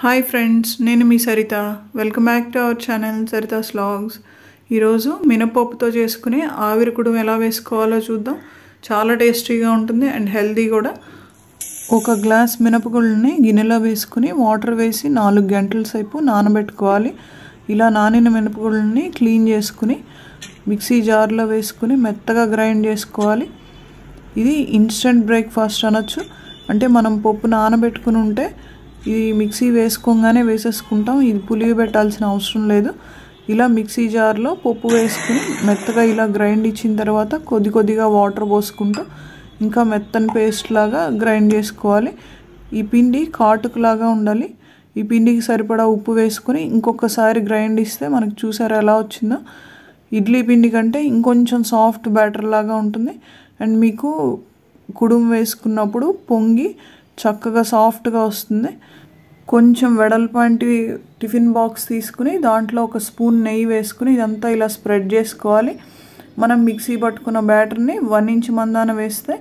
hi friends నేను మీ Saritha welcome back to our channel Saritha vlogs ఈరోజు మినపప్పుతో చేసుకునే ఆవిరి ఎలా వేసుకోవాలో చూద్దాం చాలా టేస్టీగా ఉంటుంది అండ్ హెల్దీ కూడా ఒక గ్లాస్ మినపగుళ్ళని గిన్నెలో వేసుకుని వాటర్ వేసి నాలుగు గంటల సేపు నానబెట్టుకోవాలి ఇలా నానిన మినపగుళ్ళని క్లీన్ చేసుకుని మిక్సీ జార్లో వేసుకుని మెత్తగా గ్రైండ్ చేసుకోవాలి ఇది ఇన్స్టెంట్ బ్రేక్ఫాస్ట్ అనొచ్చు అంటే మనం పప్పు నానబెట్టుకుని ఉంటే ఈ మిక్సీ వేసుకోగానే వేసేసుకుంటాం ఇది పులివి పెట్టాల్సిన అవసరం లేదు ఇలా మిక్సీ జార్లో పప్పు వేసుకుని మెత్తగా ఇలా గ్రైండ్ ఇచ్చిన తర్వాత కొద్ది కొద్దిగా వాటర్ పోసుకుంటూ ఇంకా మెత్తని పేస్ట్ లాగా గ్రైండ్ చేసుకోవాలి ఈ పిండి కాటుకులాగా ఉండాలి ఈ పిండికి సరిపడా ఉప్పు వేసుకుని ఇంకొకసారి గ్రైండ్ ఇస్తే మనకు చూసారు ఎలా వచ్చిందో ఇడ్లీ పిండి కంటే ఇంకొంచెం సాఫ్ట్ బ్యాటర్ లాగా ఉంటుంది అండ్ మీకు కుడుము వేసుకున్నప్పుడు పొంగి చక్కగా సాఫ్ట్గా వస్తుంది కొంచెం వెడల్పాంటి టిఫిన్ బాక్స్ తీసుకుని దాంట్లో ఒక స్పూన్ నెయ్యి వేసుకుని ఇదంతా ఇలా స్ప్రెడ్ చేసుకోవాలి మనం మిక్సీ పట్టుకున్న బ్యాటర్ని వన్ ఇంచ్ మందాన వేస్తే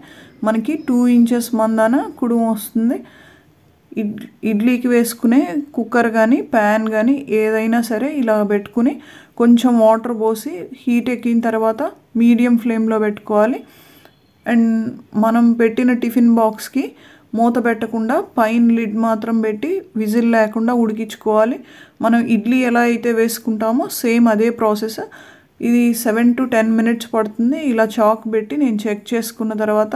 మనకి టూ ఇంచెస్ మందాన కుడుం వస్తుంది ఇడ్ ఇడ్లీకి వేసుకునే కుక్కర్ కానీ ప్యాన్ కానీ ఏదైనా సరే ఇలా పెట్టుకుని కొంచెం వాటర్ పోసి హీట్ ఎక్కిన తర్వాత మీడియం ఫ్లేమ్లో పెట్టుకోవాలి అండ్ మనం పెట్టిన టిఫిన్ బాక్స్కి మూత పెట్టకుండా పైన లిడ్ మాత్రం పెట్టి విజిల్ లేకుండా ఉడికించుకోవాలి మనం ఇడ్లీ ఎలా అయితే వేసుకుంటామో సేమ్ అదే ప్రాసెస్ ఇది సెవెన్ టు టెన్ మినిట్స్ పడుతుంది ఇలా చాక్ పెట్టి నేను చెక్ చేసుకున్న తర్వాత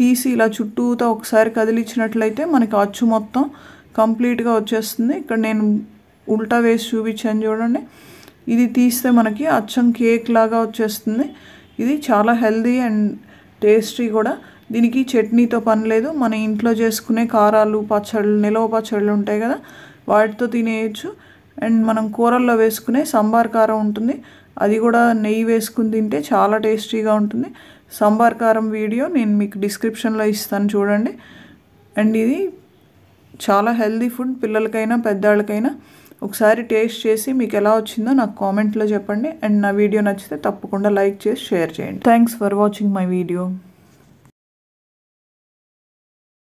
తీసి ఇలా చుట్టూతో ఒకసారి కదిలించినట్లయితే మనకి అచ్చు మొత్తం కంప్లీట్గా వచ్చేస్తుంది ఇక్కడ నేను ఉల్టా వేసి చూపించాను చూడండి ఇది తీస్తే మనకి అచ్చం కేక్ లాగా వచ్చేస్తుంది ఇది చాలా హెల్దీ అండ్ టేస్టీ కూడా దీనికి చట్నీతో పని లేదు మన ఇంట్లో చేసుకునే కారాలు పచ్చళ్ళు నిలవ పచ్చళ్ళు ఉంటాయి కదా వాటితో తినేయచ్చు అండ్ మనం కూరల్లో వేసుకునే సాంబార్ కారం ఉంటుంది అది కూడా నెయ్యి వేసుకుని తింటే చాలా టేస్టీగా ఉంటుంది సాంబార్ కారం వీడియో నేను మీకు డిస్క్రిప్షన్లో ఇస్తాను చూడండి అండ్ ఇది చాలా హెల్దీ ఫుడ్ పిల్లలకైనా పెద్దవాళ్ళకైనా ఒకసారి టేస్ట్ చేసి మీకు ఎలా వచ్చిందో నాకు కామెంట్లో చెప్పండి అండ్ నా వీడియో నచ్చితే తప్పకుండా లైక్ చేసి షేర్ చేయండి thanks for watching my video